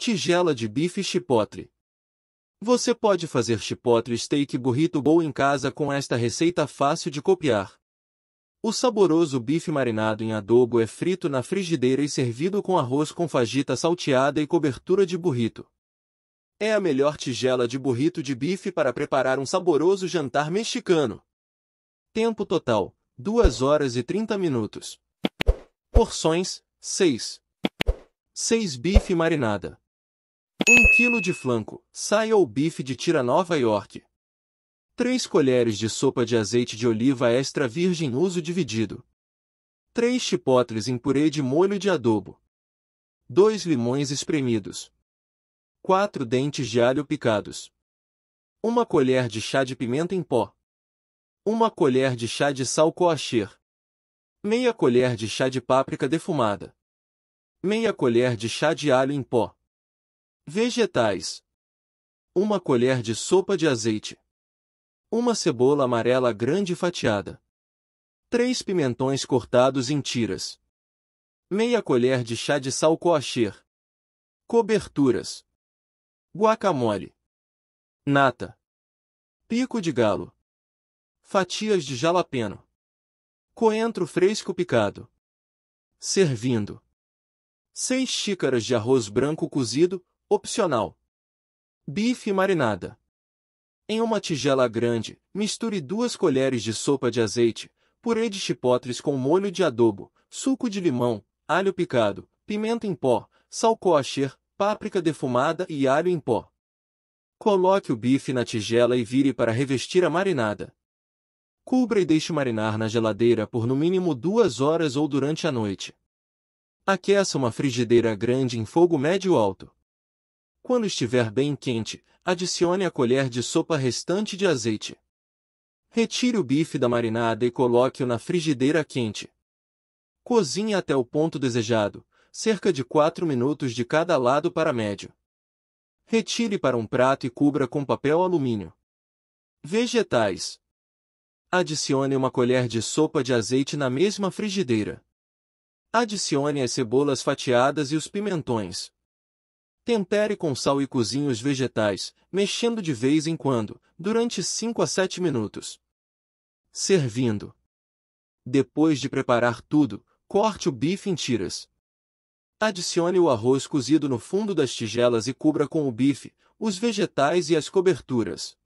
Tigela de bife chipotle. Você pode fazer chipotle steak burrito bowl em casa com esta receita fácil de copiar. O saboroso bife marinado em adobo é frito na frigideira e servido com arroz com fajita salteada e cobertura de burrito. É a melhor tigela de burrito de bife para preparar um saboroso jantar mexicano. Tempo total: 2 horas e 30 minutos. Porções: 6. 6 bife marinada. 1 kg de flanco, saia ou bife de tira Nova York. 3 colheres de sopa de azeite de oliva extra virgem uso dividido. 3 chipotles em purê de molho de adobo. 2 limões espremidos. 4 dentes de alho picados. 1 colher de chá de pimenta em pó. 1 colher de chá de sal coacher. Meia colher de chá de páprica defumada. Meia colher de chá de alho em pó. Vegetais: uma colher de sopa de azeite, uma cebola amarela grande fatiada, três pimentões cortados em tiras, meia colher de chá de sal coacher, coberturas, guacamole, nata, pico de galo, fatias de jalapeno, coentro fresco picado. Servindo: 6 xícaras de arroz branco cozido, Opcional. Bife marinada. Em uma tigela grande, misture duas colheres de sopa de azeite, purê de chipotres com molho de adobo, suco de limão, alho picado, pimenta em pó, sal kosher, páprica defumada e alho em pó. Coloque o bife na tigela e vire para revestir a marinada. Cubra e deixe marinar na geladeira por no mínimo duas horas ou durante a noite. Aqueça uma frigideira grande em fogo médio-alto. Quando estiver bem quente, adicione a colher de sopa restante de azeite. Retire o bife da marinada e coloque-o na frigideira quente. Cozinhe até o ponto desejado, cerca de 4 minutos de cada lado para médio. Retire para um prato e cubra com papel alumínio. Vegetais. Adicione uma colher de sopa de azeite na mesma frigideira. Adicione as cebolas fatiadas e os pimentões. Tempere com sal e cozinhe os vegetais, mexendo de vez em quando, durante 5 a 7 minutos. Servindo. Depois de preparar tudo, corte o bife em tiras. Adicione o arroz cozido no fundo das tigelas e cubra com o bife, os vegetais e as coberturas.